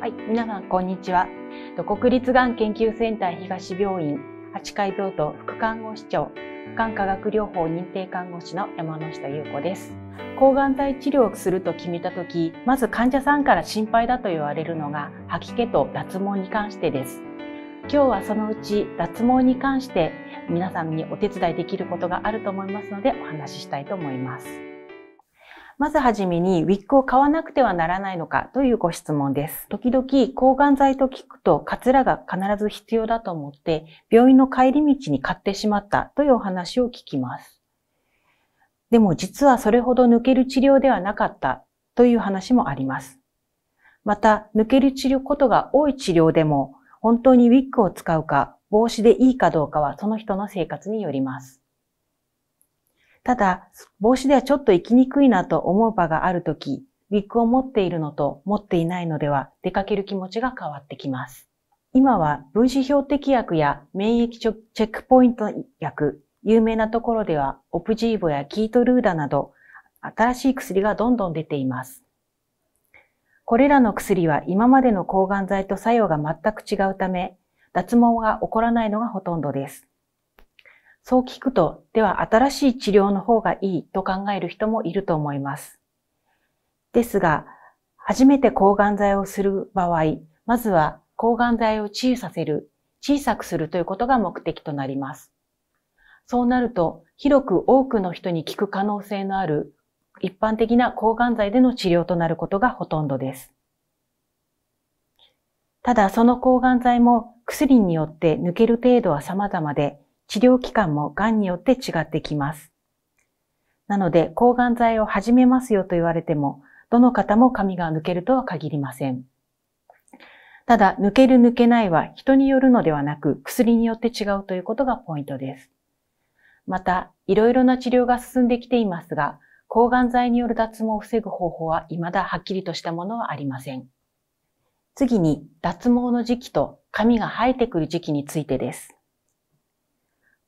はい、皆さんこんにちは。国立がん研究センター東病院8階病棟副看護師長、がん化学療法認定看護師の山下優子です。抗がん剤治療をすると決めた時、まず患者さんから心配だと言われるのが吐き気と脱毛に関してです。今日はそのうち脱毛に関して皆さんにお手伝いできることがあると思いますのでお話ししたいと思います。まずはじめにウィッグを買わなくてはならないのかというご質問です。時々抗がん剤と聞くとカツラが必ず必要だと思って病院の帰り道に買ってしまったというお話を聞きます。でも実はそれほど抜ける治療ではなかったという話もあります。また、抜ける治療ことが多い治療でも、本当にウィッグを使うか、帽子でいいかどうかはその人の生活によります。ただ、帽子ではちょっと行きにくいなと思う場があるとき、ウィッグを持っているのと持っていないのでは出かける気持ちが変わってきます。今は分子標的薬や免疫チェックポイント薬、有名なところではオプジーボやキートルーダなど新しい薬がどんどん出ています。これらの薬は今までの抗がん剤と作用が全く違うため、脱毛が起こらないのがほとんどです。そう聞くと、では新しい治療の方がいいと考える人もいると思います。ですが、初めて抗がん剤をする場合、まずは抗がん剤を治癒させる、小さくするということが目的となります。そうなると、広く多くの人に効く可能性のある一般的な抗がん剤での治療となることがほとんどです。ただ、その抗がん剤も薬によって抜ける程度は様々で、治療期間も癌によって違ってきます。なので、抗がん剤を始めますよと言われても、どの方も髪が抜けるとは限りません。ただ、抜ける抜けないは人によるのではなく、薬によって違うということがポイントです。また、いろいろな治療が進んできていますが、抗がん剤による脱毛を防ぐ方法は未だはっきりとしたものはありません。次に、脱毛の時期と髪が生えてくる時期についてです。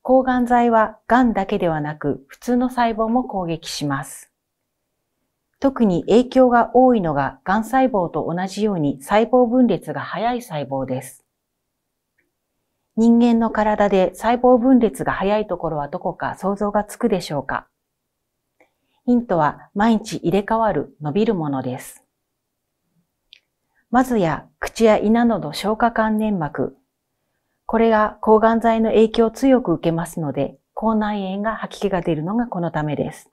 抗がん剤は癌だけではなく普通の細胞も攻撃します。特に影響が多いのが癌細胞と同じように細胞分裂が早い細胞です。人間の体で細胞分裂が早いところはどこか想像がつくでしょうかヒントは毎日入れ替わる伸びるものです。まずや口や胃などの消化管粘膜、これが抗がん剤の影響を強く受けますので、口内炎が吐き気が出るのがこのためです。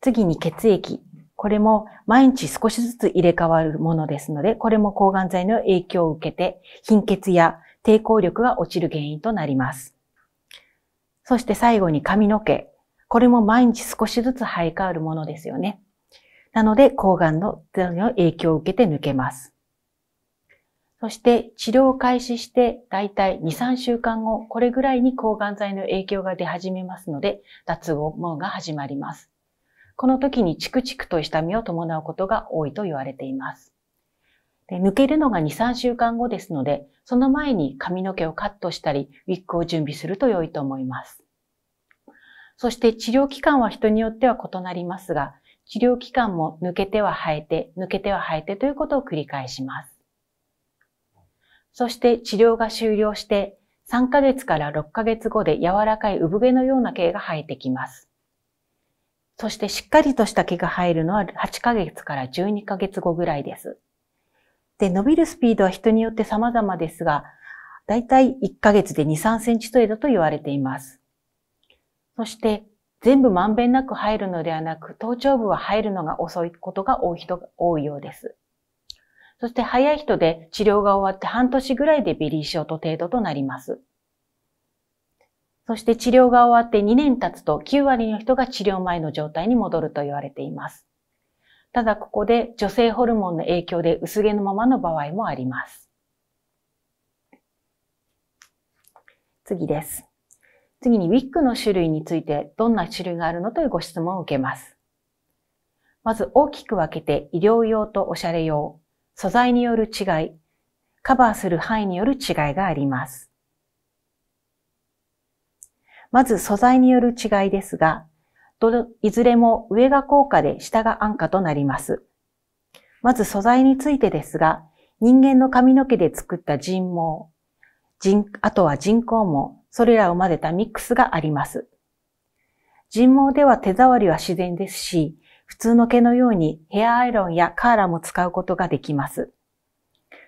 次に血液。これも毎日少しずつ入れ替わるものですので、これも抗がん剤の影響を受けて、貧血や抵抗力が落ちる原因となります。そして最後に髪の毛。これも毎日少しずつ生え変わるものですよね。なので、抗がんの影響を受けて抜けます。そして治療を開始して大体2、3週間後、これぐらいに抗がん剤の影響が出始めますので、脱毛が始まります。この時にチクチクとした身を伴うことが多いと言われています。で抜けるのが2、3週間後ですので、その前に髪の毛をカットしたり、ウィッグを準備すると良いと思います。そして治療期間は人によっては異なりますが、治療期間も抜けては生えて、抜けては生えてということを繰り返します。そして治療が終了して3ヶ月から6ヶ月後で柔らかい産毛のような毛が生えてきます。そしてしっかりとした毛が生えるのは8ヶ月から12ヶ月後ぐらいです。で、伸びるスピードは人によって様々ですが、だいたい1ヶ月で2、3センチ程度と言われています。そして、全部まんべんなく生えるのではなく、頭頂部は生えるのが遅いことが多い人が多いようです。そして早い人で治療が終わって半年ぐらいでビリーショート程度となります。そして治療が終わって2年経つと9割の人が治療前の状態に戻ると言われています。ただここで女性ホルモンの影響で薄毛のままの場合もあります。次です。次にウィッグの種類についてどんな種類があるのというご質問を受けます。まず大きく分けて医療用とおしゃれ用、素材による違い、カバーする範囲による違いがあります。まず素材による違いですが、どいずれも上が高価で下が安価となります。まず素材についてですが、人間の髪の毛で作った人毛、人あとは人工毛、それらを混ぜたミックスがあります。人毛では手触りは自然ですし、普通の毛のようにヘアアイロンやカーラも使うことができます。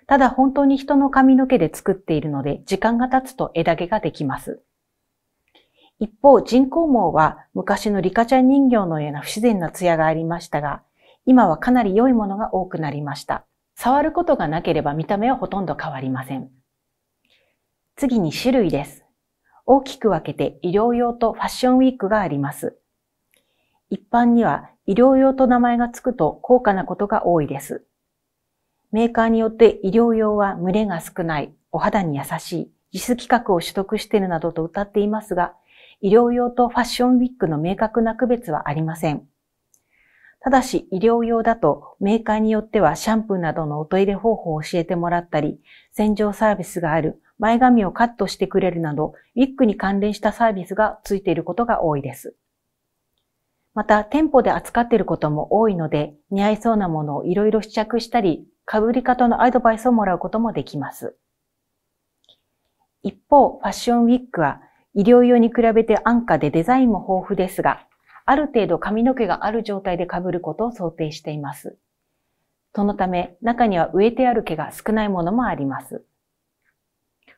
ただ本当に人の髪の毛で作っているので時間が経つと枝毛ができます。一方、人工毛は昔のリカちゃん人形のような不自然な艶がありましたが、今はかなり良いものが多くなりました。触ることがなければ見た目はほとんど変わりません。次に種類です。大きく分けて医療用とファッションウィークがあります。一般には医療用と名前がつくと高価なことが多いです。メーカーによって医療用は群れが少ない、お肌に優しい、実規格を取得しているなどと謳っていますが、医療用とファッションウィッグの明確な区別はありません。ただし、医療用だとメーカーによってはシャンプーなどのおトイレ方法を教えてもらったり、洗浄サービスがある、前髪をカットしてくれるなど、ウィッグに関連したサービスがついていることが多いです。また店舗で扱っていることも多いので、似合いそうなものをいろいろ試着したり、被り方のアドバイスをもらうこともできます。一方、ファッションウィッグは医療用に比べて安価でデザインも豊富ですが、ある程度髪の毛がある状態で被ることを想定しています。そのため、中には植えてある毛が少ないものもあります。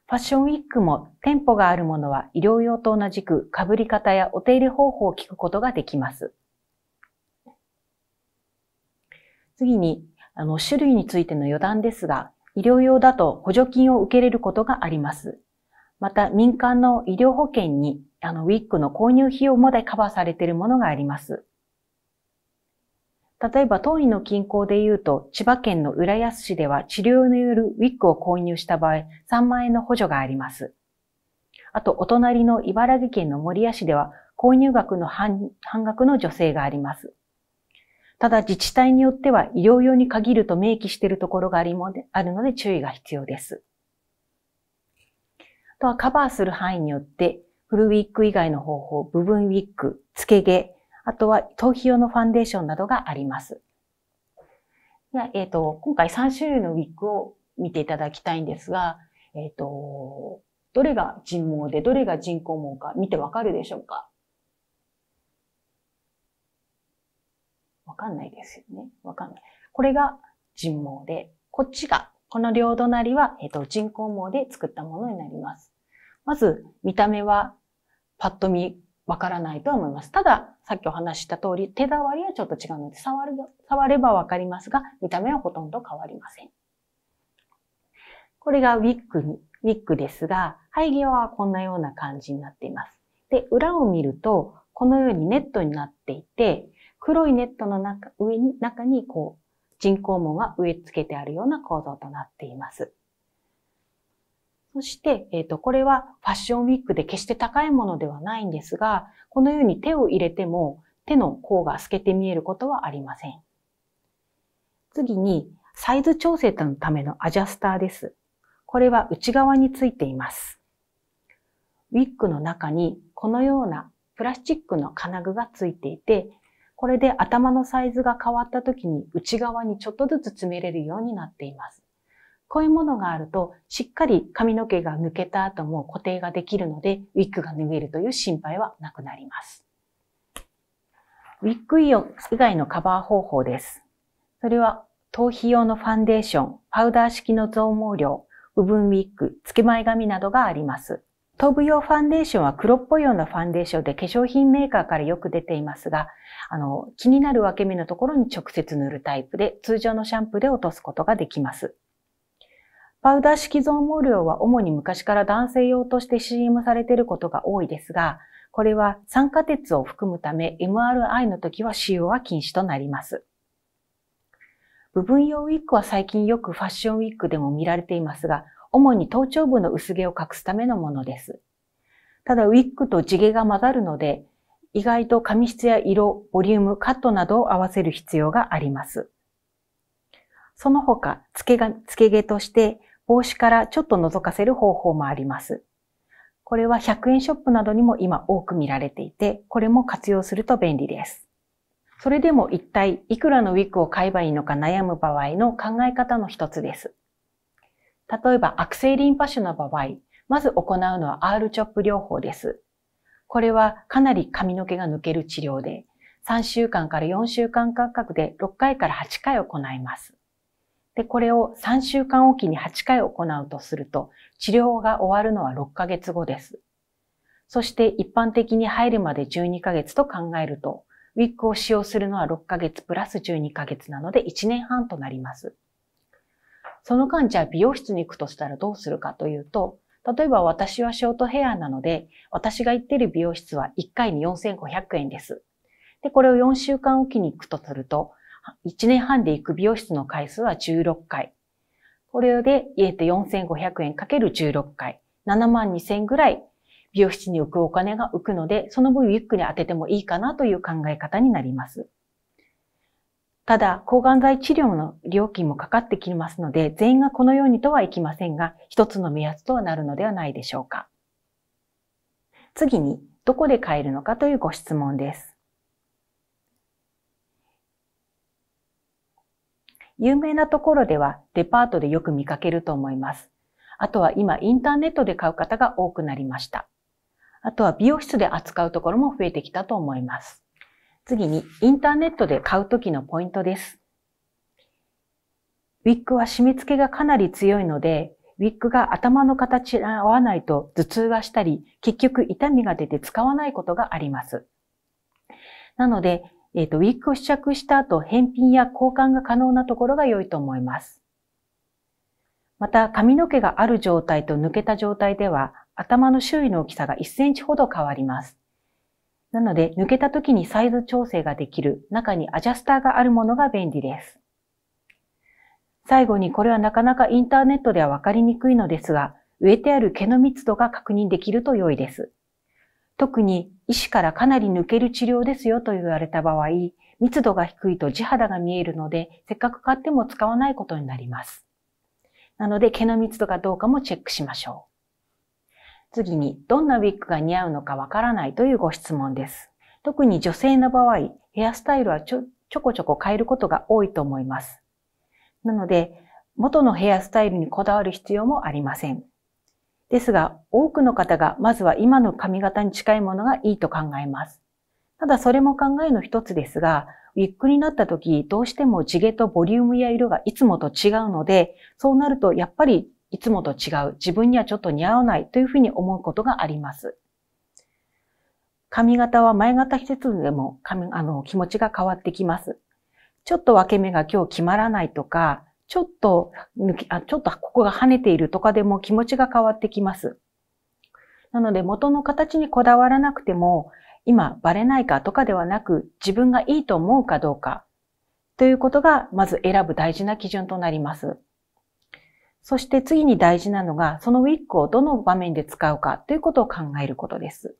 ファッションウィッグも店舗があるものは医療用と同じく被り方やお手入れ方法を聞くことができます。次に、あの、種類についての余談ですが、医療用だと補助金を受けれることがあります。また、民間の医療保険に、あの、ウィッグの購入費用までカバーされているものがあります。例えば、当院の近郊で言うと、千葉県の浦安市では治療によるウィッグを購入した場合、3万円の補助があります。あと、お隣の茨城県の守谷市では、購入額の半額の助成があります。ただ、自治体によっては医療用に限ると明記しているところがありあるので注意が必要です。あとは、カバーする範囲によって、フルウィッグ以外の方法、部分ウィッグ、付け毛、あとは頭皮用のファンデーションなどがあります。でえーと、今回3種類のウィッグを見ていただきたいんですが、えっ、ー、と、どれが人毛でどれが人工毛か見てわかるでしょうかわかんないですよね。わかんない。これが人毛で、こっちが、この両隣は、えっ、ー、と、人工毛で作ったものになります。まず、見た目は、パッと見、わからないと思います。ただ、さっきお話した通り、手触りはちょっと違うので、触る触ればわかりますが、見た目はほとんど変わりません。これがウィッグに、ウィッグですが、生え際はこんなような感じになっています。で、裏を見ると、このようにネットになっていて、黒いネットの中、上に、中にこう、人工毛が植え付けてあるような構造となっています。そして、えっ、ー、と、これはファッションウィッグで決して高いものではないんですが、このように手を入れても手の甲が透けて見えることはありません。次に、サイズ調整のためのアジャスターです。これは内側についています。ウィッグの中にこのようなプラスチックの金具がついていて、これで頭のサイズが変わった時に内側にちょっとずつ詰めれるようになっています。こういうものがあると、しっかり髪の毛が抜けた後も固定ができるので、ウィッグが脱げるという心配はなくなります。ウィッグイオン以外のカバー方法です。それは、頭皮用のファンデーション、パウダー式の増毛量、部分ウィッグ、付け前髪などがあります。頭部用ファンデーションは黒っぽいようなファンデーションで化粧品メーカーからよく出ていますが、あの、気になる分け目のところに直接塗るタイプで、通常のシャンプーで落とすことができます。パウダー式増毛量は主に昔から男性用として CM されていることが多いですが、これは酸化鉄を含むため MRI の時は使用は禁止となります。部分用ウィッグは最近よくファッションウィッグでも見られていますが、主に頭頂部の薄毛を隠すためのものです。ただウィッグと地毛が混ざるので、意外と髪質や色、ボリューム、カットなどを合わせる必要があります。その他、つけが、つけ毛として帽子からちょっと覗かせる方法もあります。これは100円ショップなどにも今多く見られていて、これも活用すると便利です。それでも一体いくらのウィッグを買えばいいのか悩む場合の考え方の一つです。例えば悪性リンパ腫の場合、まず行うのは R チョップ療法です。これはかなり髪の毛が抜ける治療で、3週間から4週間間隔で6回から8回行います。で、これを3週間おきに8回行うとすると、治療が終わるのは6ヶ月後です。そして一般的に入るまで12ヶ月と考えると、ウィッグを使用するのは6ヶ月プラス12ヶ月なので1年半となります。その間じゃあ美容室に行くとしたらどうするかというと、例えば私はショートヘアなので、私が行ってる美容室は1回に4500円です。で、これを4週間おきに行くとすると、1年半で行く美容室の回数は16回。これで、えっと、4500円かける16回。7万2000ぐらい美容室に浮くお金が浮くので、その分ウィッグに当ててもいいかなという考え方になります。ただ、抗がん剤治療の料金もかかってきますので、全員がこのようにとはいきませんが、一つの目安とはなるのではないでしょうか。次に、どこで買えるのかというご質問です。有名なところではデパートでよく見かけると思います。あとは今インターネットで買う方が多くなりました。あとは美容室で扱うところも増えてきたと思います。次にインターネットで買うときのポイントです。ウィッグは締め付けがかなり強いので、ウィッグが頭の形に合わないと頭痛がしたり、結局痛みが出て使わないことがあります。なので、えっ、ー、と、ウィッグを試着した後、返品や交換が可能なところが良いと思います。また、髪の毛がある状態と抜けた状態では、頭の周囲の大きさが1センチほど変わります。なので、抜けた時にサイズ調整ができる、中にアジャスターがあるものが便利です。最後に、これはなかなかインターネットではわかりにくいのですが、植えてある毛の密度が確認できると良いです。特に医師からかなり抜ける治療ですよと言われた場合、密度が低いと地肌が見えるので、せっかく買っても使わないことになります。なので毛の密度がどうかもチェックしましょう。次に、どんなウィッグが似合うのかわからないというご質問です。特に女性の場合、ヘアスタイルはちょちょこちょこ変えることが多いと思います。なので、元のヘアスタイルにこだわる必要もありません。ですが、多くの方がまずは今の髪型に近いものがいいと考えます。ただそれも考えの一つですが、ウィッグになった時、どうしても地毛とボリュームや色がいつもと違うので、そうなるとやっぱりいつもと違う、自分にはちょっと似合わないというふうに思うことがあります。髪型は前型季節でもあの気持ちが変わってきます。ちょっと分け目が今日決まらないとか、ちょっと抜き、あ、ちょっとここが跳ねているとかでも気持ちが変わってきます。なので元の形にこだわらなくても、今バレないかとかではなく、自分がいいと思うかどうか、ということがまず選ぶ大事な基準となります。そして次に大事なのが、そのウィッグをどの場面で使うかということを考えることです。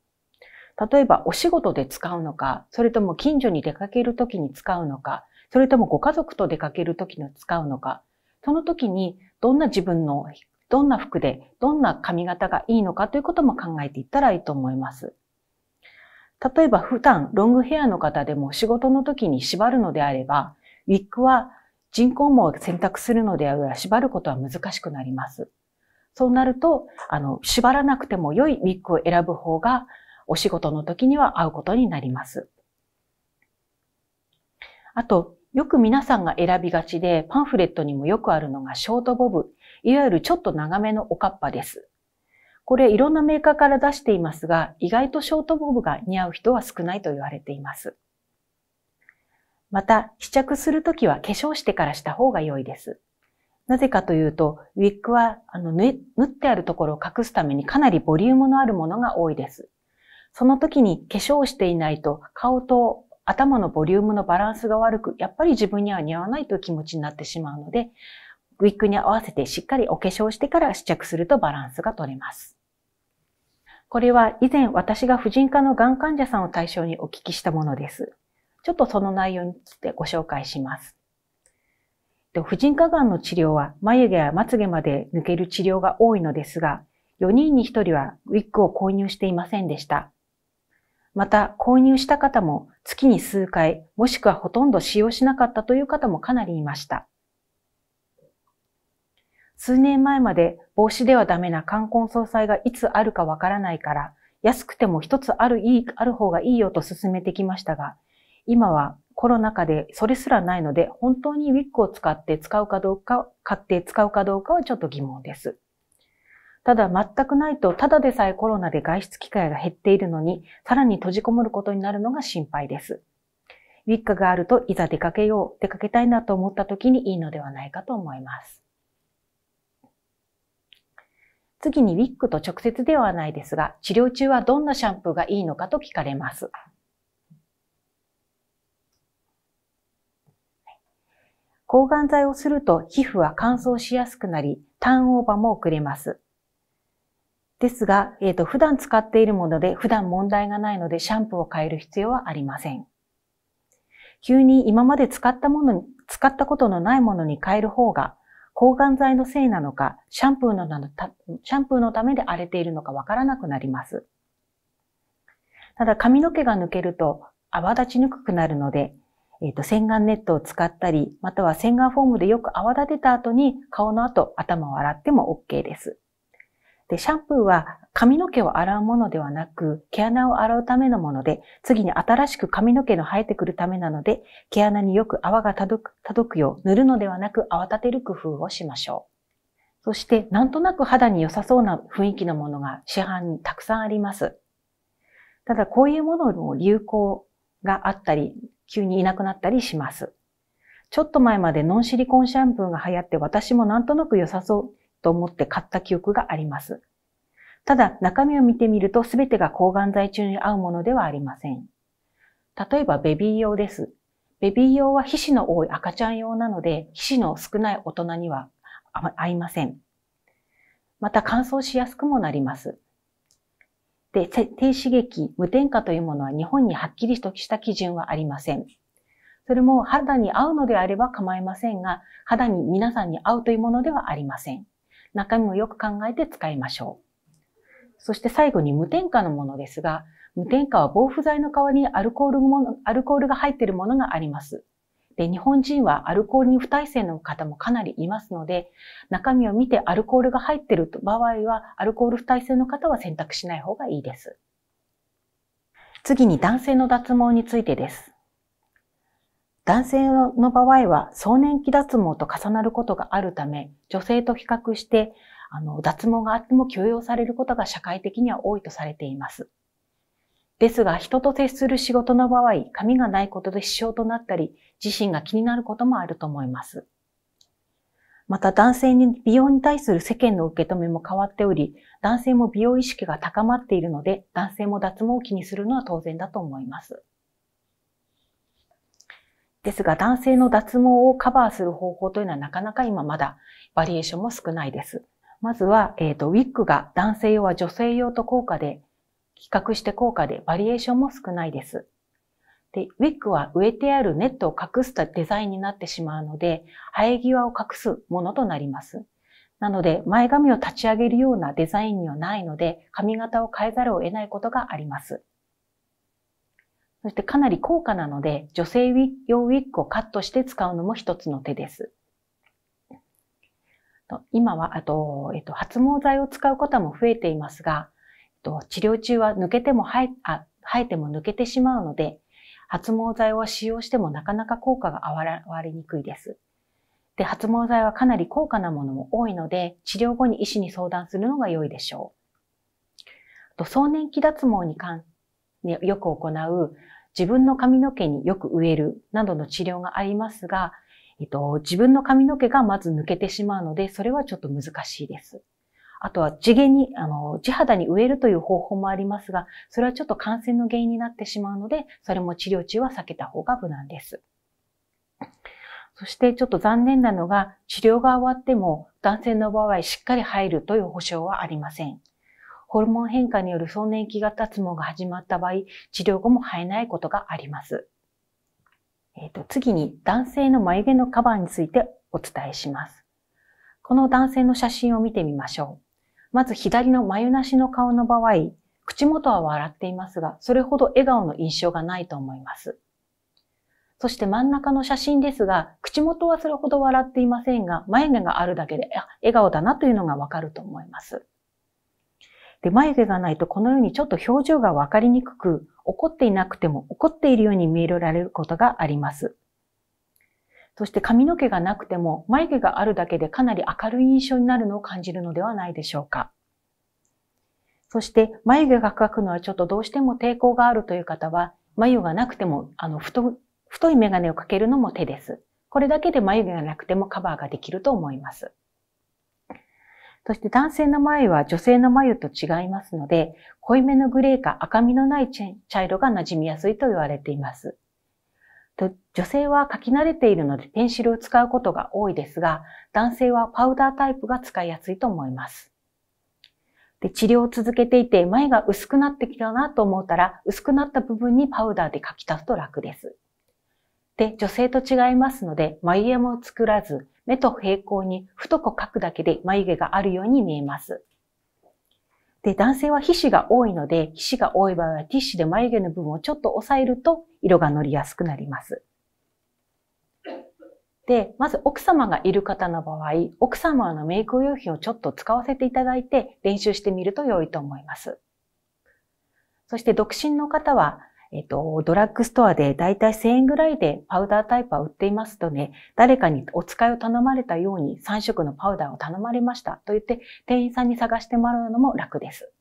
例えばお仕事で使うのか、それとも近所に出かけるときに使うのか、それともご家族と出かける時に使うのか、その時にどんな自分の、どんな服で、どんな髪型がいいのかということも考えていったらいいと思います。例えば普段ロングヘアの方でも仕事の時に縛るのであれば、ウィッグは人工毛を選択するのであれば縛ることは難しくなります。そうなると、あの、縛らなくても良いウィッグを選ぶ方がお仕事の時には合うことになります。あと、よく皆さんが選びがちで、パンフレットにもよくあるのがショートボブ、いわゆるちょっと長めのおかっぱです。これいろんなメーカーから出していますが、意外とショートボブが似合う人は少ないと言われています。また、試着するときは化粧してからした方が良いです。なぜかというと、ウィッグはあの縫ってあるところを隠すためにかなりボリュームのあるものが多いです。その時に化粧していないと顔と頭のボリュームのバランスが悪く、やっぱり自分には似合わないという気持ちになってしまうので、ウィッグに合わせてしっかりお化粧してから試着するとバランスが取れます。これは以前私が婦人科のがん患者さんを対象にお聞きしたものです。ちょっとその内容についてご紹介します。婦人科がんの治療は眉毛やまつ毛まで抜ける治療が多いのですが、4人に1人はウィッグを購入していませんでした。また、購入した方も月に数回、もしくはほとんど使用しなかったという方もかなりいました。数年前まで帽子ではダメな冠婚葬祭がいつあるかわからないから、安くても一つあるいい、ある方がいいよと進めてきましたが、今はコロナ禍でそれすらないので、本当にウィッグを使って使うかどうか、買って使うかどうかはちょっと疑問です。ただ全くないと、ただでさえコロナで外出機会が減っているのに、さらに閉じこもることになるのが心配です。ウィッカがあると、いざ出かけよう、出かけたいなと思った時にいいのではないかと思います。次にウィッグと直接ではないですが、治療中はどんなシャンプーがいいのかと聞かれます。抗がん剤をすると皮膚は乾燥しやすくなり、ターンオーバーも遅れます。ですが、えっ、ー、と、普段使っているもので、普段問題がないので、シャンプーを変える必要はありません。急に今まで使ったものに、使ったことのないものに変える方が、抗がん剤のせいなのか、シャンプーのシャンプーのためで荒れているのかわからなくなります。ただ、髪の毛が抜けると泡立ちにくくなるので、えっ、ー、と、洗顔ネットを使ったり、または洗顔フォームでよく泡立てた後に顔の後、頭を洗っても OK です。で、シャンプーは髪の毛を洗うものではなく、毛穴を洗うためのもので、次に新しく髪の毛の生えてくるためなので、毛穴によく泡が届く届くよう塗るのではなく泡立てる工夫をしましょう。そして、なんとなく肌に良さそうな雰囲気のものが市販にたくさんあります。ただ、こういうものも流行があったり、急にいなくなったりします。ちょっと前までノンシリコンシャンプーが流行って私もなんとなく良さそう、と思って買った記憶があります。ただ、中身を見てみると全てが抗がん剤中に合うものではありません。例えば、ベビー用です。ベビー用は皮脂の多い赤ちゃん用なので、皮脂の少ない大人には合いません。また乾燥しやすくもなります。で、低刺激、無添加というものは日本にはっきりとした基準はありません。それも肌に合うのであれば構いませんが、肌に皆さんに合うというものではありません。中身もよく考えて使いましょう。そして最後に無添加のものですが、無添加は防腐剤の代わりにアルコールものアルコールが入っているものがあります。で、日本人はアルコールに不耐性の方もかなりいますので、中身を見てアルコールが入っている場合は、アルコール不耐性の方は選択しない方がいいです。次に男性の脱毛についてです。男性の場合は壮年期脱毛と重なることがあるため、女性と比較して、あの、脱毛があっても許容されることが社会的には多いとされています。ですが、人と接する仕事の場合、髪がないことで支障となったり、自身が気になることもあると思います。また男性に美容に対する世間の受け止めも変わっており、男性も美容意識が高まっているので、男性も脱毛を気にするのは当然だと思います。ですが、男性の脱毛をカバーする方法というのはなかなか今まだバリエーションも少ないです。まずは、えっ、ー、と、ウィッグが男性用は女性用と高価で、比較して高価でバリエーションも少ないです。で、ウィッグは植えてあるネットを隠すデザインになってしまうので、生え際を隠すものとなります。なので、前髪を立ち上げるようなデザインにはないので、髪型を変えざるを得ないことがあります。そしてかなり高価なので、女性用ウィッグをカットして使うのも一つの手です。今は、あと、えっと、発毛剤を使うことも増えていますが、えっと、治療中は抜けても生えあ生えても抜けてしまうので、発毛剤を使用してもなかなか効果が現れにくいです。で、発毛剤はかなり高価なものも多いので、治療後に医師に相談するのが良いでしょう。と、壮年期脱毛に関、ね、よく行う、自分の髪の毛によく植えるなどの治療がありますが、えっと、自分の髪の毛がまず抜けてしまうので、それはちょっと難しいです。あとは地毛に、あの、地肌に植えるという方法もありますが、それはちょっと感染の原因になってしまうので、それも治療中は避けた方が無難です。そしてちょっと残念なのが、治療が終わっても男性の場合しっかり入るという保証はありません。ホルモン変化による壮年期型脱毛が始まった場合、治療後も生えないことがあります。えーと次に男性の眉毛のカバーについてお伝えします。この男性の写真を見てみましょう。まず左の眉なしの顔の場合、口元は笑っていますが、それほど笑顔の印象がないと思います。そして真ん中の写真ですが、口元はそれほど笑っていませんが、眉毛があるだけで、笑顔だなというのがわかると思います。で、眉毛がないとこのようにちょっと表情がわかりにくく、怒っていなくても怒っているように見えられることがあります。そして髪の毛がなくても眉毛があるだけでかなり明るい印象になるのを感じるのではないでしょうか。そして眉毛が描くのはちょっとどうしても抵抗があるという方は、眉がなくても、あの太、太いメガネをかけるのも手です。これだけで眉毛がなくてもカバーができると思います。そして男性の眉は女性の眉と違いますので、濃いめのグレーか赤みのない茶色が馴染みやすいと言われています。と女性は書き慣れているのでペンシルを使うことが多いですが、男性はパウダータイプが使いやすいと思います。で治療を続けていて眉が薄くなってきたなと思ったら、薄くなった部分にパウダーで書き足すと楽です。で、女性と違いますので、眉毛も作らず、目と平行に太く描くだけで眉毛があるように見えます。で、男性は皮脂が多いので、皮脂が多い場合はティッシュで眉毛の部分をちょっと押さえると色が乗りやすくなります。で、まず奥様がいる方の場合、奥様のメイク用品をちょっと使わせていただいて練習してみると良いと思います。そして独身の方はえっと、ドラッグストアでだいたい1000円ぐらいでパウダータイプは売っていますとね、誰かにお使いを頼まれたように3色のパウダーを頼まれましたと言って店員さんに探してもらうのも楽です。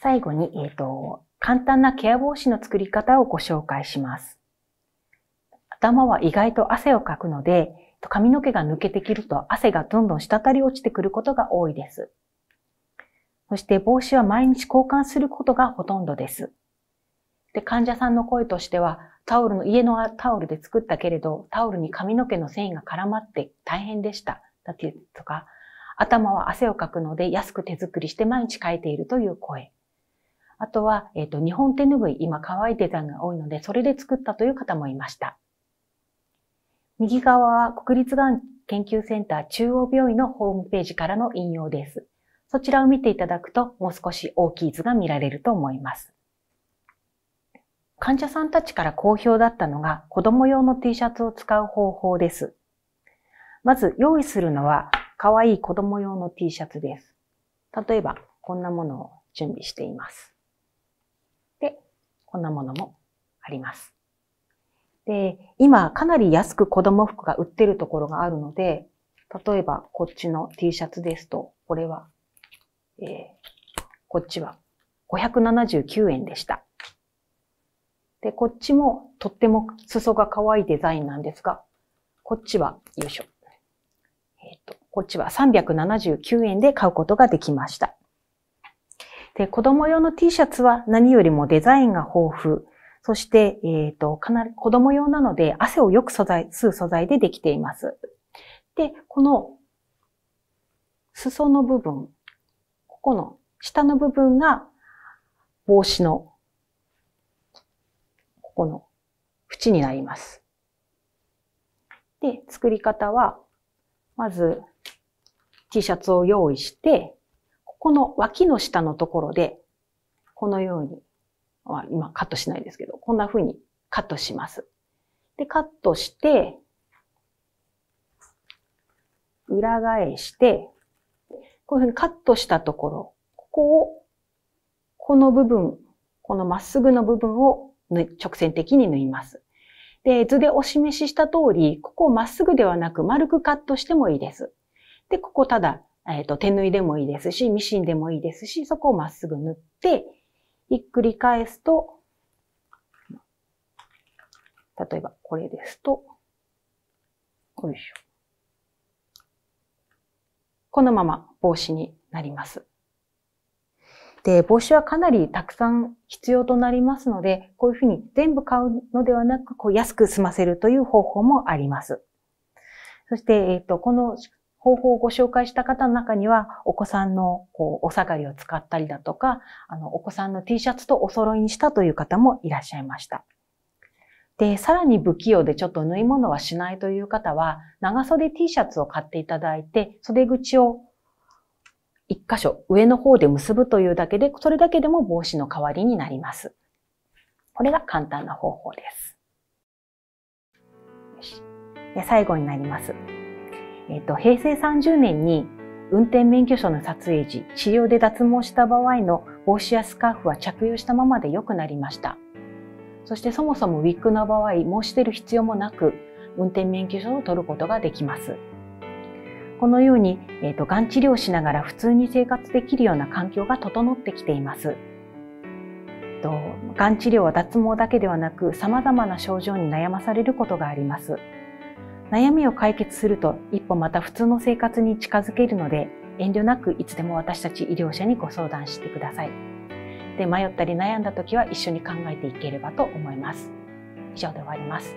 最後に、えっと、簡単なケア帽子の作り方をご紹介します。頭は意外と汗をかくので、髪の毛が抜けてきると汗がどんどん滴り落ちてくることが多いです。そして帽子は毎日交換することがほとんどです。で、患者さんの声としては、タオルの、家のタオルで作ったけれど、タオルに髪の毛の繊維が絡まって大変でした。だってとか、頭は汗をかくので安く手作りして毎日書いているという声。あとは、えっ、ー、と、日本手ぬぐい、今乾いてたンが多いので、それで作ったという方もいました。右側は国立がん研究センター中央病院のホームページからの引用です。そちらを見ていただくと、もう少し大きい図が見られると思います。患者さんたちから好評だったのが子供用の T シャツを使う方法です。まず用意するのは可愛い子供用の T シャツです。例えばこんなものを準備しています。で、こんなものもあります。で、今かなり安く子供服が売ってるところがあるので、例えばこっちの T シャツですと、これは、えー、こっちは579円でした。で、こっちもとっても裾が可愛いデザインなんですが、こっちは、よいしょ。えっ、ー、と、こっちは379円で買うことができました。で、子供用の T シャツは何よりもデザインが豊富。そして、えっ、ー、と、かなり子供用なので汗をよく素材、吸う素材でできています。で、この裾の部分、ここの下の部分が帽子のここの縁になります。で、作り方は、まず T シャツを用意して、ここの脇の下のところで、このように、あ今カットしないですけど、こんな風にカットします。で、カットして、裏返して、こういうふうにカットしたところ、ここを、この部分、このまっすぐの部分を直線的に縫います。で、図でお示しした通り、ここをまっすぐではなく丸くカットしてもいいです。で、ここただ、えっ、ー、と、手縫いでもいいですし、ミシンでもいいですし、そこをまっすぐ縫って、ひっくり返すと、例えばこれですと、よいしょ。このまま帽子になります。で、帽子はかなりたくさん必要となりますので、こういうふうに全部買うのではなく、こう安く済ませるという方法もあります。そして、えっ、ー、と、この方法をご紹介した方の中には、お子さんのこうお下がりを使ったりだとか、あの、お子さんの T シャツとお揃いにしたという方もいらっしゃいました。で、さらに不器用でちょっと縫い物はしないという方は、長袖 T シャツを買っていただいて、袖口を一箇所上の方で結ぶというだけで、それだけでも帽子の代わりになります。これが簡単な方法です。で最後になります。えっ、ー、と、平成30年に運転免許証の撮影時、治療で脱毛した場合の帽子やスカーフは着用したままで良くなりました。そしてそもそもウィッグの場合、申し出る必要もなく、運転免許証を取ることができます。このように、えーと、がん治療しながら普通に生活できるような環境が整ってきています。とがん治療は脱毛だけではなく様々な症状に悩まされることがあります悩みを解決すると一歩また普通の生活に近づけるので遠慮なくいつでも私たち医療者にご相談してくださいで迷ったり悩んだ時は一緒に考えていければと思います以上で終わります